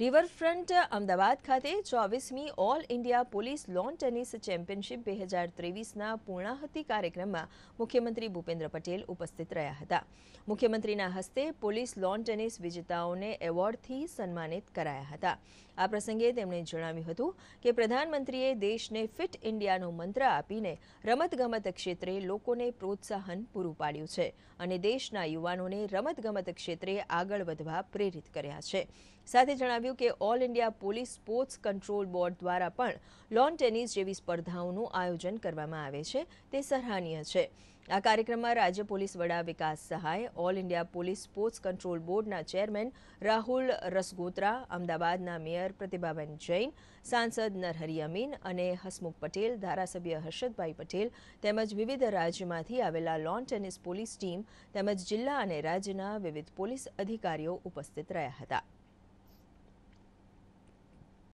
riverfront Ahmedabad ખાતે ચોવીસમી all India police lawn tennis championship બે હજાર ત્રેવીસના પૂર્ણાહતિ કાર્યક્રમમાં મુખ્યમંત્રી ભૂપેન્દ્ર પટેલ ઉપસ્થિત રહ્યા હતા મુખ્યમંત્રીના હસ્તે પોલીસ લોન ટેનિસ વિજેતાઓને એવોર્ડથી સન્માનિત કરાયા હતા આ પ્રસંગે તેમણે જણાવ્યું હતું કે પ્રધાનમંત્રીએ દેશને ફિટ ઇન્ડિયાનો મંત્ર આપીને રમતગમત ક્ષેત્રે લોકોને પ્રોત્સાહન પૂરું પાડ્યું છે અને દેશના યુવાનોને રમતગમત ક્ષેત્રે આગળ વધવા પ્રેરિત કર્યા છે સાથે જણાવ્યું જણાવ્યું કે all India police sports control board દ્વારા પણ લોન ટેનિસ જેવી સ્પર્ધાઓનું આયોજન કરવામાં આવે છે તે સરાહનીય છે આ કાર્યક્રમમાં રાજ્ય પોલીસ વડા Vikas Sahay all India police sports control બોર્ડના ચેરમેન રાહુલ રસગોત્રા અમદાવાદના મેયર પ્રતિભાબેન જૈન સાંસદ નરહરી અમીન અને હસમુખ પટેલ ધારાસભ્ય હર્ષદભાઈ પટેલ તેમજ વિવિધ રાજ્યમાંથી આવેલા લોન ટેનિસ પોલીસ ટીમ તેમજ જિલ્લા અને રાજ્યના વિવિધ પોલીસ અધિકારીઓ ઉપસ્થિત રહ્યા હતા